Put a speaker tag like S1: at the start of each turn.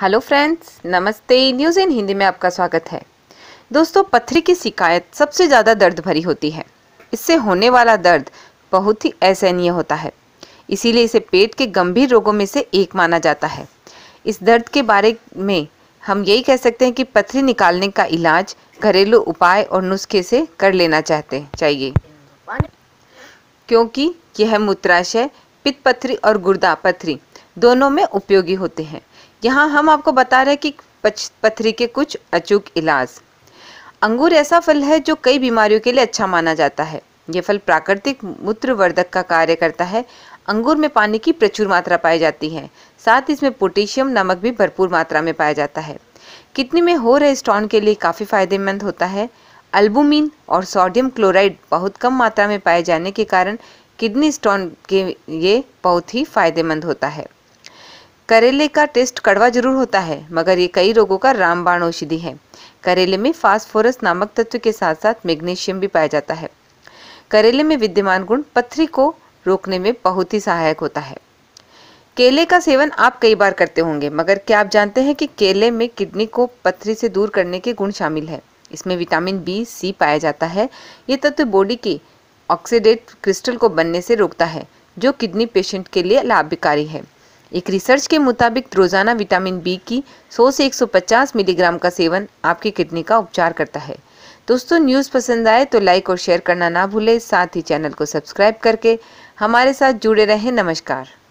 S1: hello friends नमस्ते news in Hindi में आपका स्वागत है दोस्तों पथरी की शिकायत सबसे ज़्यादा दर्द भरी होती है इससे होने वाला दर्द बहुत ही असहनीय होता है इसीलिए इसे पेट के गंभीर रोगों में से एक माना जाता है इस दर्द के बारे में हम यही कह सकते हैं कि पथरी निकालने का इलाज घरेलू उपाय और नुस्खे से कर लेना चाहते चाहिए क्योंकि यह मूत्राशय पित्त पथरी और गुर्दा पथरी दोनों में उपयोगी होते हैं यहाँ हम आपको बता रहे हैं कि पथरी के कुछ अचूक इलाज अंगूर ऐसा फल है जो कई बीमारियों के लिए अच्छा माना जाता है यह फल प्राकृतिक मूत्रवर्धक का कार्य करता है अंगूर में पानी की प्रचुर मात्रा पाई जाती है साथ ही इसमें पोटेशियम नमक भी भरपूर मात्रा में पाया जाता है किडनी में हो रहे स्टोन के लिए काफ़ी फायदेमंद होता है अल्बुमिन और सोडियम क्लोराइड बहुत कम मात्रा में पाए जाने के कारण किडनी स्टोन के लिए बहुत ही फायदेमंद होता है करेले का टेस्ट कड़वा जरूर होता है मगर ये कई रोगों का रामबाण औषधि है करेले में फास्फोरस नामक तत्व के साथ साथ मैग्नीशियम भी पाया जाता है करेले में विद्यमान गुण पथरी को रोकने में बहुत ही सहायक होता है केले का सेवन आप कई बार करते होंगे मगर क्या आप जानते हैं कि केले में किडनी को पथरी से दूर करने के गुण शामिल है इसमें विटामिन बी सी पाया जाता है ये तत्व बॉडी के ऑक्सीडेट क्रिस्टल को बनने से रोकता है जो किडनी पेशेंट के लिए लाभकारी है एक रिसर्च के मुताबिक रोज़ाना विटामिन बी की 100 से 150 मिलीग्राम का सेवन आपकी किडनी का उपचार करता है दोस्तों न्यूज़ पसंद आए तो लाइक और शेयर करना ना भूलें साथ ही चैनल को सब्सक्राइब करके हमारे साथ जुड़े रहें नमस्कार